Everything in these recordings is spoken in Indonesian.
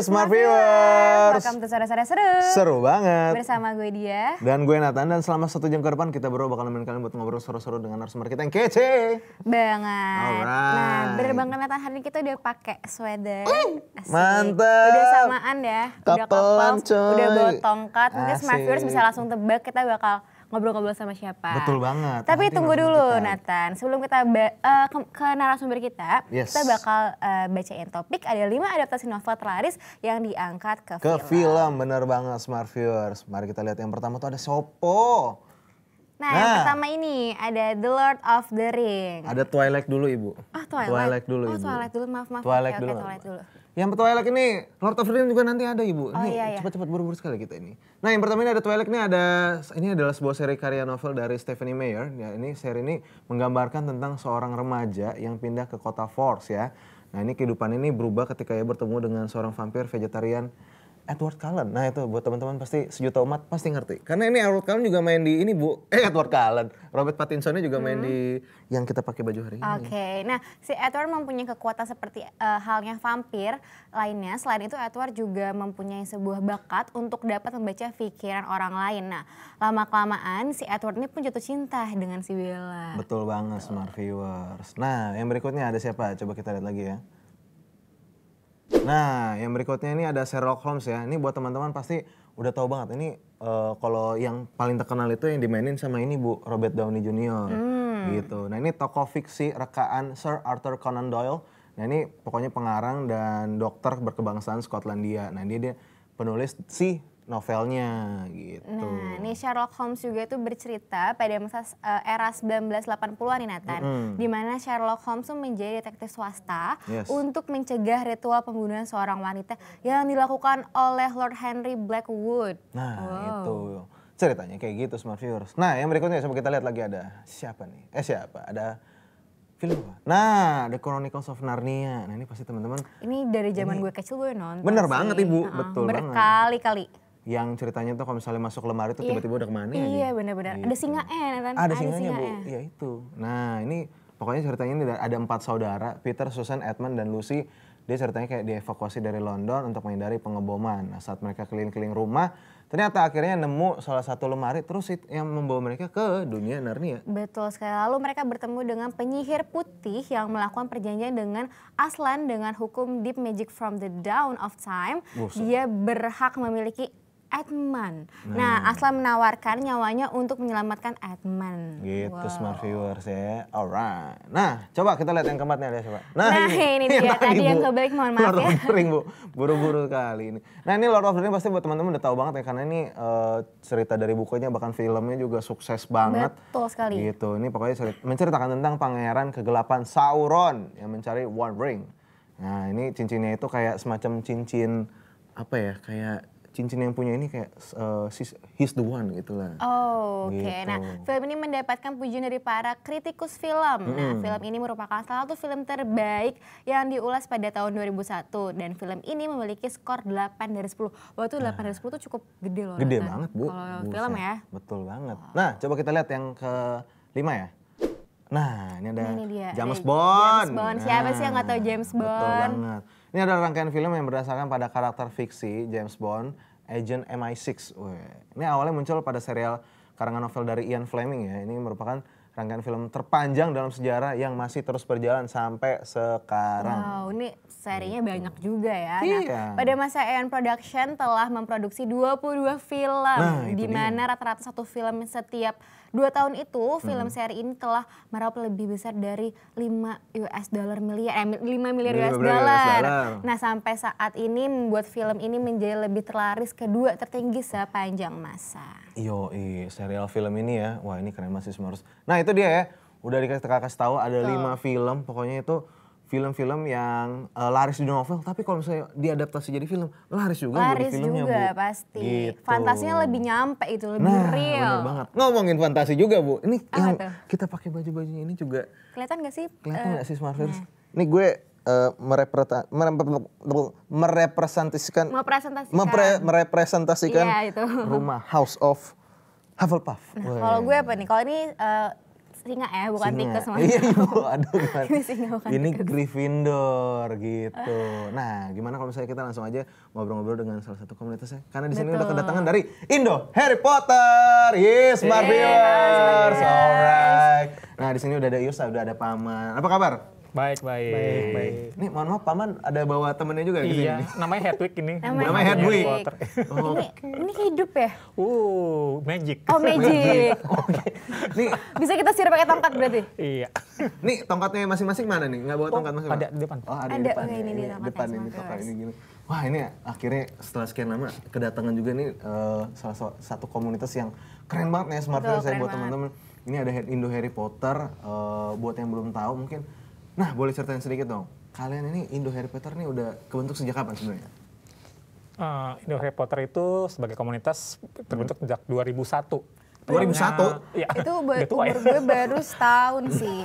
Smart, Viewers. Welcome to sore-sore seru. Seru banget. Bersama gue dia. Dan gue Nathan dan selama satu jam ke depan kita berdua bakal nemenin kalian buat ngobrol seru-seru dengan narasumber kita yang kece. Banget. Alright. Nah bener banget Nathan hari ini kita udah pakai sweater. Uh, mantap. Udah samaan ya. Udah kapal, udah bawa tongkat. Mungkin Smart Viewers bisa langsung tebak kita bakal ngobrol-ngobrol sama siapa. Betul banget. Tapi Nanti tunggu dulu kita. Nathan, sebelum kita uh, ke, ke narasumber kita, yes. kita bakal uh, bacain topik ada lima adaptasi novel terlaris yang diangkat ke, ke film. Ke film, bener banget Smart Viewers. Mari kita lihat yang pertama tuh ada Sopo. Nah, nah, yang pertama ini ada The Lord of the Ring. Ada Twilight dulu, Ibu. Oh, Twilight. Twilight dulu, oh, Ibu. Twilight dulu, maaf, maaf. Twilight okay, ya. dulu. Twilight dulu. Yang Twilight ini Lord of the juga nanti ada Ibu. Oh, ini iya, iya. cepat-cepat buru-buru sekali kita ini. Nah, yang pertama ini ada Twilight ini ada ini adalah sebuah seri karya novel dari Stephanie Meyer. Ya, ini seri ini menggambarkan tentang seorang remaja yang pindah ke kota Force ya. Nah, ini kehidupan ini berubah ketika ia bertemu dengan seorang vampir vegetarian Edward Cullen. Nah itu buat teman-teman pasti sejuta umat pasti ngerti. Karena ini Edward Cullen juga main di ini bu, eh Edward Cullen, Robert Pattinsonnya juga main hmm. di yang kita pakai baju hari ini. Oke, nah si Edward mempunyai kekuatan seperti uh, halnya vampir lainnya. Selain itu Edward juga mempunyai sebuah bakat untuk dapat membaca pikiran orang lain. Nah lama kelamaan si Edward ini pun jatuh cinta dengan si Bella. Betul banget, Betul. smart viewers. Nah yang berikutnya ada siapa? Coba kita lihat lagi ya. Nah, yang berikutnya ini ada Sherlock Holmes ya. Ini buat teman-teman pasti udah tahu banget. Ini uh, kalau yang paling terkenal itu yang dimainin sama ini Bu Robert Downey Jr. Hmm. Gitu. Nah, ini tokoh fiksi rekaan Sir Arthur Conan Doyle. Nah, ini pokoknya pengarang dan dokter berkebangsaan Skotlandia. Nah, dia dia penulis si novelnya gitu. Nah, ini Sherlock Holmes juga itu bercerita pada masa uh, era 1980-an nih Nathan, mm di mana Sherlock Holmes tuh menjadi detektif swasta yes. untuk mencegah ritual pembunuhan seorang wanita yang dilakukan oleh Lord Henry Blackwood. Nah, wow. itu ceritanya kayak gitu Smart Viewers. Nah, yang berikutnya coba kita lihat lagi ada siapa nih? Eh siapa? Ada film apa? Nah, The Chronicles of Narnia. Nah ini pasti teman-teman. Ini dari zaman ini... gue kecil gue nonton. Bener sih. banget ibu, uh ah, -huh. betul berkali -kali. banget. Berkali-kali yang ceritanya tuh kalau misalnya masuk lemari tuh iya. tiba-tiba udah kemana iya, ya? Iya benar-benar. Gitu. Iya, ada iya. singa N kan? Ada, ada singanya bu. Iya itu. Nah ini pokoknya ceritanya ini ada empat saudara Peter, Susan, Edmund dan Lucy. Dia ceritanya kayak dievakuasi dari London untuk menghindari pengeboman. Nah, saat mereka keliling-keliling rumah, ternyata akhirnya nemu salah satu lemari terus yang membawa mereka ke dunia Narnia. Betul sekali. Lalu mereka bertemu dengan penyihir putih yang melakukan perjanjian dengan Aslan dengan hukum Deep Magic from the Dawn of Time. Dia berhak memiliki Edmund. Nah, nah Aslan menawarkan nyawanya untuk menyelamatkan Edmund. Gitu, wow. smart viewers ya. Alright. Nah, coba kita lihat yang keempatnya nih, ya, coba. Nah, nah ini, ini dia. Nah, tadi, tadi yang kebalik, mohon maaf Lord ya. Lord Ring, Bu. Buru-buru kali ini. Nah, ini Lord of the Ring pasti buat teman-teman udah tahu banget ya. Karena ini uh, cerita dari bukunya, bahkan filmnya juga sukses banget. Betul sekali. Gitu, ini pokoknya cerita, menceritakan tentang pangeran kegelapan Sauron yang mencari One Ring. Nah, ini cincinnya itu kayak semacam cincin apa ya kayak cincin yang punya ini kayak uh, he's the one gitulah. Oh, oke. Okay. Gitu. Nah, film ini mendapatkan pujian dari para kritikus film. Mm. Nah, film ini merupakan salah satu film terbaik yang diulas pada tahun 2001 dan film ini memiliki skor 8 dari 10. Wah, itu 8 dari 10 tuh cukup gede loh. Gede kan? banget, Bu. Kalau film ya. Betul banget. Nah, coba kita lihat yang ke lima ya. Nah, ini ada ini dia. James Bond. James Bond. Siapa sih yang gak tahu James Bond? Betul banget. Ini adalah rangkaian film yang berdasarkan pada karakter fiksi James Bond, Agent MI6. Ini awalnya muncul pada serial karangan novel dari Ian Fleming ya. Ini merupakan rangkaian film terpanjang dalam sejarah yang masih terus berjalan sampai sekarang. Wow, ini serinya gitu. banyak juga ya. Nah, iya. pada masa Ian Production telah memproduksi 22 film nah, di mana rata-rata satu film setiap Dua tahun itu film hmm. seri ini telah meraup lebih besar dari 5 US dollar miliar, eh, 5 miliar US dollar. Nah sampai saat ini membuat film ini menjadi lebih terlaris kedua tertinggi sepanjang masa. Yo, i, serial film ini ya, wah ini keren masih semua harus. Nah itu dia ya, udah dikasih kakak tahu ada lima 5 film, pokoknya itu film-film yang uh, laris di novel tapi kalau misalnya diadaptasi jadi film laris juga laris filmnya, juga bu. pasti gitu. fantasinya lebih nyampe itu lebih nah, real bener banget ngomongin fantasi juga bu ini oh, yang kita pakai baju-bajunya ini juga kelihatan gak sih kelihatan uh, eh, gak sih smarters nah. ini gue eh, merepresentasikan merepresentasikan merepresentasikan iya, itu. rumah house of Hufflepuff. Nah, kalau gue apa nih? Kalau ini uh, singa ya, bukan singa. tikus maksudnya. Iya, ibu, aduh gimana. ini singa bukan Ini tikus. Gryffindor gitu. Nah, gimana kalau misalnya kita langsung aja ngobrol-ngobrol dengan salah satu komunitasnya? Karena di sini udah kedatangan dari Indo Harry Potter. Yes, Smart yeah, Alright. Nah, di sini udah ada Yusa, udah ada Paman. Apa kabar? Baik, baik. Baik, baik. Ini mohon maaf Paman ada bawa temennya juga gitu Iya, namanya Hedwig ini. Namanya, namanya Hedwig. Oh. Ini, ini hidup ya? Uh, magic. Oh, magic. Oke. Nih, bisa kita sirip pakai tongkat berarti? Iya. Nih, tongkatnya masing-masing mana nih? Nggak bawa oh, tongkat masing-masing? Oh, ada di depan. Oh, ada, di depan. Ya. Ini, ini, ini, depan ini, tongkat ini gini. Wah, ini akhirnya setelah sekian lama kedatangan juga nih uh, salah satu komunitas yang keren banget nih Smart saya buat teman-teman. Ini ada Indo Harry Potter uh, buat yang belum tahu mungkin Nah, boleh ceritain sedikit dong. Kalian ini Indo Harry Potter nih udah kebentuk sejak kapan sebenarnya? Uh, Indo Harry Potter itu sebagai komunitas terbentuk hmm. sejak 2001. 2001. Iya. Ya. Itu buat umur gue baru setahun sih.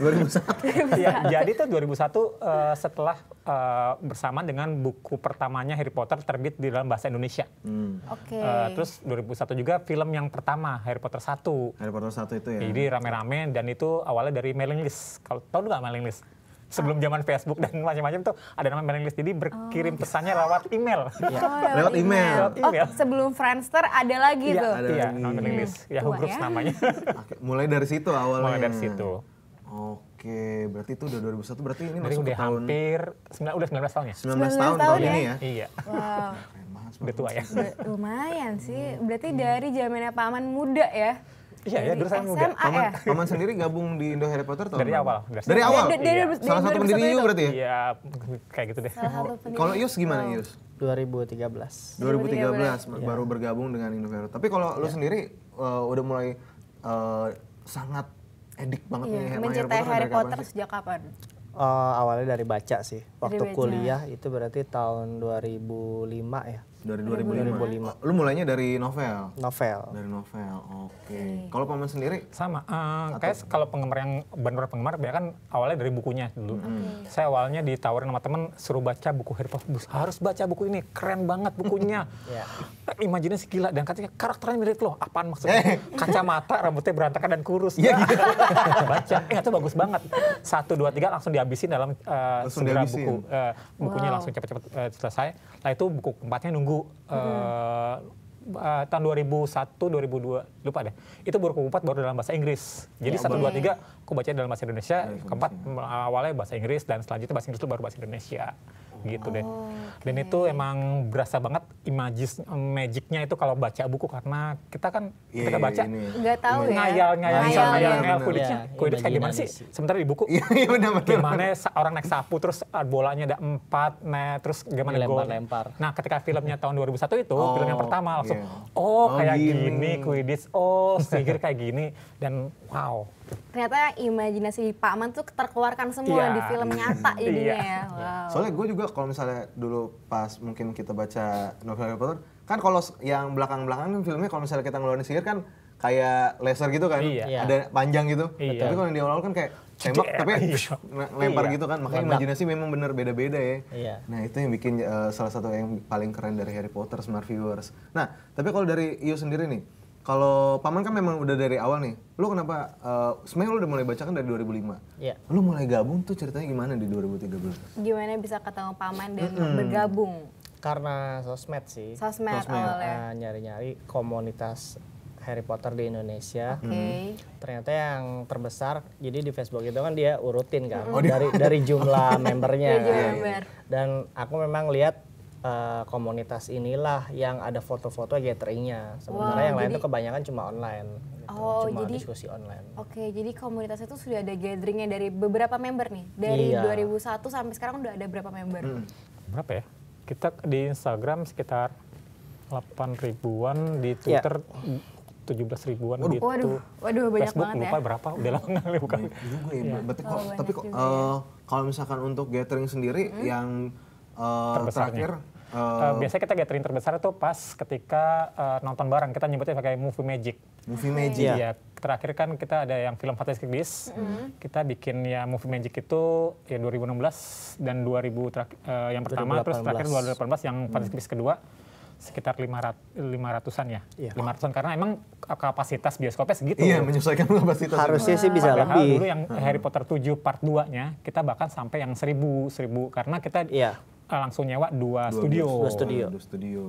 2001. ya, jadi tuh 2001 uh, eh, setelah uh, bersamaan dengan buku pertamanya Harry Potter terbit di dalam bahasa Indonesia. Hmm. Oke. Okay. Uh, eh, terus 2001 juga film yang pertama Harry Potter satu. Harry Potter satu itu ya. Jadi rame-rame dan itu awalnya dari mailing list. Kalau tahu nggak mailing list? sebelum zaman Facebook dan macam-macam tuh ada nama mailing list. Jadi berkirim oh. pesannya lewat email. Iya. Oh, lewat email. sebelum Friendster ada lagi iya, tuh. Ada iya, nama mailing list. Ya, Yahoo namanya. Mulai dari situ awalnya. Mulai dari situ. Oke, berarti itu udah 2001 berarti ini masuk ke tahun hampir sembilan udah 19 tahun ya? sembilan belas tahun, tahun ini ya? ya? Iya. Wow. Udah tua ya? Lumayan sih. Hmm. Berarti dari zamannya Paman muda ya? Iya, ya, dulu saya muda. Paman, Paman sendiri gabung di Indo Harry Potter tahun Dari awal. Dari awal? Dari, dari, Iya. Salah satu pendiri IU berarti ya? Iya, kayak gitu deh. Kalau Yus gimana Yus? 2013. 2013, ya. baru bergabung dengan Indo Harry Tapi kalau lu iya. sendiri uh, udah mulai uh, sangat edik banget ya nih Harry Potter, Harry Potter kapan sejak kapan? Uh, awalnya dari baca sih. Waktu kuliah itu berarti tahun 2005 ya. Dari 2005. 2005. Ya? Lu mulainya dari novel. Novel. Dari novel. Oke. Okay. Hmm. Kalau paman sendiri sama uh, kayak kalau penggemar yang benar benar penggemar biasanya kan awalnya dari bukunya dulu. Hmm. Saya awalnya ditawarin sama temen suruh baca buku Harry Potter. Harus baca buku ini, keren banget bukunya. yeah. Ya. Imajinasi gila dan katanya karakternya mirip loh. Apaan maksudnya? Eh. Kacamata, rambutnya berantakan dan kurus. Iya. gitu. baca. Eh, itu bagus banget. Satu, dua, tiga langsung dihabisin dalam uh, langsung segera dihabisin. buku uh, bukunya wow. langsung cepat-cepat uh, selesai nah itu buku keempatnya nunggu hmm. uh, uh, tahun 2001 2002 lupa deh. Itu baru keempat baru dalam bahasa Inggris. Jadi ya, satu dua tiga aku baca dalam bahasa Indonesia, iya, keempat awalnya bahasa Inggris dan selanjutnya bahasa Inggris itu baru bahasa Indonesia gitu oh, deh. Dan itu emang berasa banget imajis magicnya itu kalau baca buku karena kita kan yeah, kita kan iya, baca nggak tahu ya ngayal ngayal ngayal ngayal, iya. ngayal kuditnya iya, kudit kayak gimana sih sementara di buku gimana orang naik sapu terus ah, bolanya ada empat nah terus gimana lempar lempar nah ketika filmnya tahun 2001 itu oh, film yang oh, pertama langsung yeah. Oh, oh, kayak gini kudit oh sihir kayak gini dan wow ternyata imajinasi Pak Man tuh terkeluarkan semua yeah. di film nyata ini yeah. ya. Wow. Soalnya gue juga kalau misalnya dulu pas mungkin kita baca novel Harry Potter kan kalau yang belakang-belakang kan filmnya kalau misalnya kita ngeluarin sihir kan kayak laser gitu kan, iya. iya. ada panjang gitu. Iya. Tapi kalau yang di awal kan kayak tembak tapi iya. lempar iya. gitu kan. Makanya Lendak. imajinasi memang bener beda-beda ya. Iya. Nah itu yang bikin uh, salah satu yang paling keren dari Harry Potter smart viewers. Nah tapi kalau dari You sendiri nih, kalau paman kan memang udah dari awal nih. Lu kenapa uh, sebenarnya lu udah mulai baca kan dari 2005. Iya. Yeah. Lu mulai gabung tuh ceritanya gimana di 2013? Gimana bisa ketemu paman dan mm -hmm. bergabung? Karena sosmed sih. Sosmed, sosmed. awalnya. Uh, nyari-nyari komunitas Harry Potter di Indonesia. Okay. Ternyata yang terbesar, jadi di Facebook itu kan dia urutin kan oh, dari dari jumlah iya, iya, membernya. Iya. Member. Dan aku memang lihat uh, komunitas inilah yang ada foto-foto gatheringnya. Sebenarnya wow, yang jadi, lain itu kebanyakan cuma online. Gitu. Oh, cuma jadi, diskusi online. Oke, okay, jadi komunitas itu sudah ada gatheringnya dari beberapa member nih. Dari iya. 2001 sampai sekarang udah ada berapa member? Hmm. Berapa ya? Kita di Instagram sekitar 8 ribuan, di iya. Twitter yeah. 17 ribuan waduh, gitu. Waduh, waduh banyak Facebook banget lupa ya. berapa, udah lama kali bukan. Iya, ya, iya. Berarti kok, oh, tapi kok, uh, kalau misalkan untuk gathering sendiri hmm. yang Eh, terbesar terakhir Uh, biasanya kita gathering terbesar itu pas ketika uh, nonton bareng kita nyebutnya pakai movie magic. Movie magic. Iya. Terakhir kan kita ada yang film Fantastic Beasts. Mm -hmm. Kita bikin ya movie magic itu ya 2016 dan 2000 terak, uh, yang pertama 2018. terus terakhir 2018 yang mm. Fantastic Beasts kedua sekitar 500 500-an ya. Yeah. 500-an karena emang kapasitas bioskopnya segitu. Iya, menyesuaikan kapasitas. Harusnya sih bisa Padahal lebih. dulu yang mm-hmm. Harry Potter 7 part 2-nya kita bahkan sampai yang 1000 1000 karena kita yeah. Eh, langsung nyewa dua, dua studio. Dua studio. Dua studio.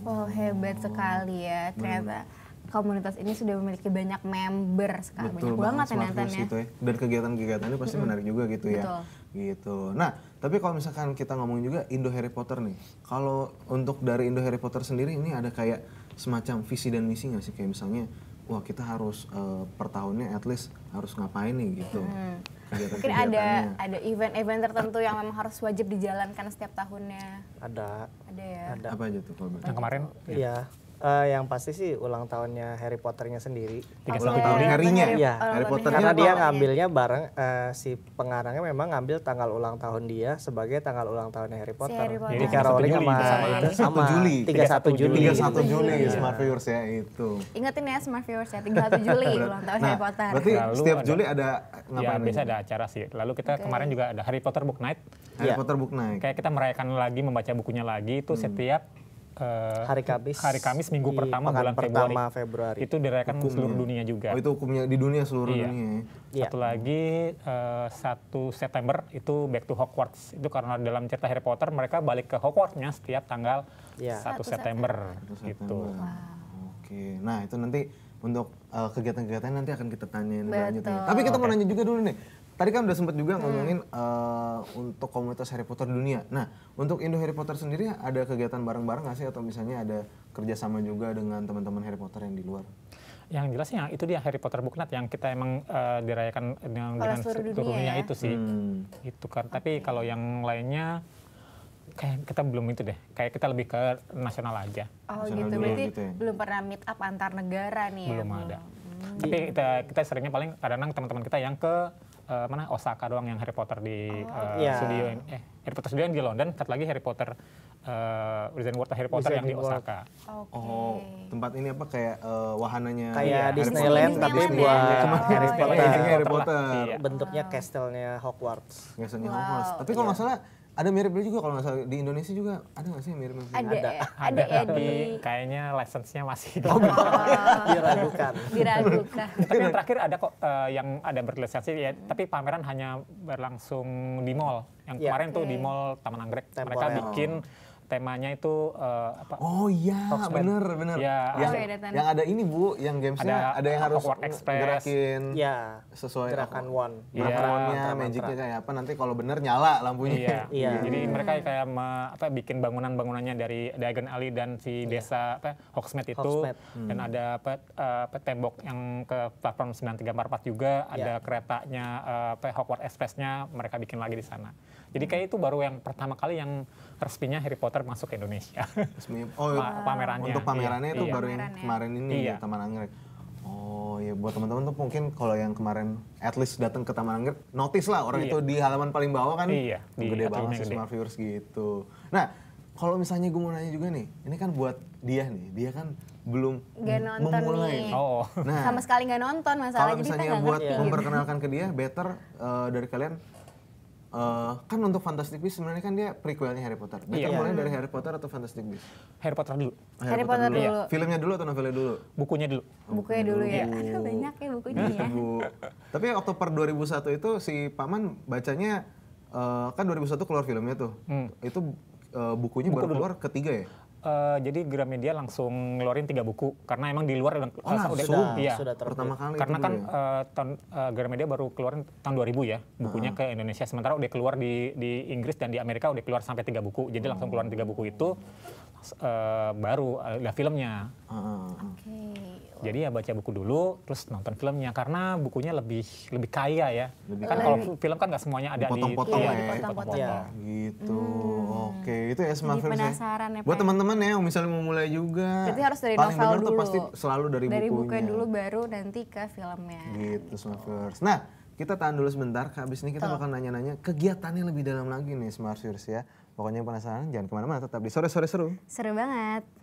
Wow, hebat sekali ya hmm. ternyata. Hmm komunitas ini sudah memiliki banyak member sekarang Betul banyak banget ya gitu ya. Dan kegiatan-kegiatannya pasti -hmm. menarik juga gitu ya. Gitu. Nah, tapi kalau misalkan kita ngomongin juga Indo Harry Potter nih. Kalau untuk dari Indo Harry Potter sendiri ini ada kayak semacam visi dan misi nggak sih kayak misalnya wah kita harus uh, per tahunnya at least harus ngapain nih gitu. -hmm Mungkin ada ya. ada event-event tertentu yang memang harus wajib dijalankan setiap tahunnya. Ada. Ada ya. Ada. Apa aja tuh kalau Yang kemarin? Iya. Uh, yang pasti sih ulang tahunnya Harry Potternya sendiri. Tiga ulang tahun harinya. Iya. Harry Potter karena dia ngambilnya bareng uh, si pengarangnya memang ngambil tanggal ulang tahun dia sebagai tanggal ulang tahunnya Harry Potter. Si Harry Potter. Jadi sama itu sama Juli. 31 Juli. 31 Juli iya. Smart Viewers ya itu. Ingetin ya Smart Viewers ya 31 Juli ulang tahun nah, Harry Potter. Berarti setiap Juli ada Iya, ngapain ya, biasa ada acara sih. Lalu kita okay. kemarin juga ada Harry Potter Book Night. Harry yeah. Potter Book Night. Kayak kita merayakan lagi membaca bukunya lagi itu hmm. setiap Uh, hari Kamis hari Kamis minggu pertama bulan pertama Februari. Februari itu dirayakan hukumnya. seluruh dunia juga oh itu hukumnya di dunia seluruh iya. dunia ya. Iya. satu lagi uh, September itu back to Hogwarts itu karena dalam cerita Harry Potter mereka balik ke Hogwartsnya setiap tanggal iya. satu 1, September, gitu. September. September. gitu wow. oke nah itu nanti untuk uh, kegiatan-kegiatan nanti akan kita tanyain lanjut lanjutnya. Tapi kita okay. mau nanya juga dulu nih. Tadi kan udah sempat juga hmm. ngomongin uh, untuk komunitas Harry Potter dunia. Nah, untuk Indo Harry Potter sendiri ada kegiatan bareng-bareng nggak sih atau misalnya ada kerjasama juga dengan teman-teman Harry Potter yang di luar? yang jelas sih, itu dia Harry Potter Booknet yang kita emang uh, dirayakan dengan, dengan seluruh dunia, dunia ya? itu sih hmm. itu kan okay. tapi kalau yang lainnya kayak kita belum itu deh. Kayak kita lebih ke nasional aja. Oh nasional gitu, berarti gitu ya? belum pernah meet up antar negara nih ya, belum ya? ada. Hmm. Tapi kita, kita seringnya paling kadang teman-teman kita yang ke uh, mana Osaka doang yang Harry Potter di oh, uh, eh, yeah. studio eh Harry Potter studio yang di London, satu lagi Harry Potter uh, eh, Resident World Harry Potter Resident yang di Osaka. Okay. Oh, tempat ini apa kayak uh, wahananya kayak Disneyland tapi buat Harry Potter. Ya? Iya, iya, Harry Potter. Bentuknya kastelnya iya. Hogwarts. Biasanya wow. Hogwarts. Tapi kalau yeah. masalah ada mirip mirip juga kalau nggak salah di Indonesia juga ada nggak sih yang mirip mirip? Ada, ada, ya. ada, ya tapi di... kayaknya lisensinya masih oh, diragukan. diragukan. tapi yang terakhir ada kok uh, yang ada berlisensi ya, tapi pameran hanya berlangsung di mall. Yang ya. kemarin tuh di mall Taman Anggrek Temporal. mereka bikin oh temanya itu uh, apa? Oh iya, bener bener. Ya, yang, oh, ada, yang ada ini bu, yang gamesnya ada, ada yang harus gerakin ya, sesuai gerakan one, iya, gerakan ya, nya magicnya kayak apa? Nanti kalau bener nyala lampunya. Iya. iya. Jadi hmm. mereka kayak me, apa bikin bangunan-bangunannya dari Dragon Alley dan si yeah. desa apa Hogsmeade itu Hogsmeade. Hmm. dan ada apa, eh, apa tembok yang ke platform sembilan tiga 9344 juga, yeah. ada iya. keretanya eh, apa Hogwarts Expressnya mereka bikin lagi di sana. Jadi kayak itu baru yang pertama kali yang resminya Harry Potter masuk ke Indonesia. Resmi. Oh, pamerannya. Untuk pamerannya iya, itu iya. baru yang kemarin ini iya. ya Taman Anggrek. Oh ya buat teman-teman tuh mungkin kalau yang kemarin at least datang ke Taman Anggrek notice lah orang iya. itu di halaman paling bawah kan iya, gede banget sih smart viewers gitu. Nah, kalau misalnya gue mau nanya juga nih, ini kan buat dia nih, dia kan belum gak nonton memulai. Oh. Nah, sama sekali nggak nonton masalah. Kalau misalnya buat iya. memperkenalkan ke dia, better uh, dari kalian Uh, kan untuk Fantastic Beasts sebenarnya kan dia prequelnya Harry Potter. Better iya. mulai dari hmm. Harry Potter atau Fantastic Beasts? Harry Potter dulu. Harry, Harry Potter, dulu. dulu. Filmnya dulu atau novelnya dulu? Bukunya dulu. Bukunya dulu, ya. Aduh banyak ya bukunya ya. Tapi Oktober 2001 itu si Paman bacanya uh, kan 2001 keluar filmnya tuh. Hmm. Itu uh, bukunya Buku baru dulu. keluar ketiga ya? Uh, jadi Gramedia langsung ngeluarin tiga buku karena emang di luar oh, langsung, udah sudah, iya. sudah pertama kali karena kan ya? uh, tahun uh, eh, Gramedia baru keluarin tahun 2000 ya bukunya uh ah. -huh. ke Indonesia sementara udah keluar di di Inggris dan di Amerika udah keluar sampai tiga buku jadi langsung keluar tiga buku itu Eh, baru eh, ada filmnya. Uh, okay. Jadi ya baca buku dulu, terus nonton filmnya karena bukunya lebih lebih kaya ya. Lebih kan kalau film kan nggak semuanya ada di potong di, iya, ya, ya. potong Ya. Gitu. Hmm. Oke, okay. itu ya smart Jadi ya. penasaran ya. Buat teman-teman ya, misalnya mau mulai juga. Berarti harus dari Paling novel dulu. Tuh pasti selalu dari, dari bukunya. dulu baru nanti ke filmnya. Gitu, gitu. first. Nah, kita tahan dulu sebentar. Habis ini kita Tuh. bakal nanya-nanya kegiatannya lebih dalam lagi nih Smart Series ya. Pokoknya penasaran jangan kemana-mana tetap di Sore Sore Seru. Seru banget.